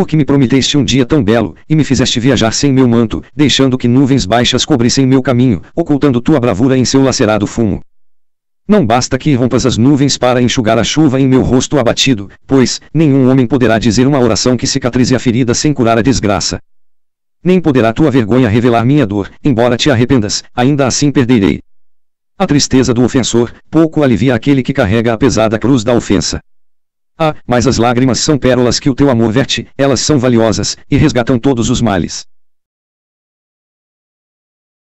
porque me prometeste um dia tão belo, e me fizeste viajar sem meu manto, deixando que nuvens baixas cobrissem meu caminho, ocultando tua bravura em seu lacerado fumo. Não basta que rompas as nuvens para enxugar a chuva em meu rosto abatido, pois, nenhum homem poderá dizer uma oração que cicatrize a ferida sem curar a desgraça. Nem poderá tua vergonha revelar minha dor, embora te arrependas, ainda assim perderei. A tristeza do ofensor, pouco alivia aquele que carrega a pesada cruz da ofensa. Ah, mas as lágrimas são pérolas que o teu amor verte, elas são valiosas, e resgatam todos os males.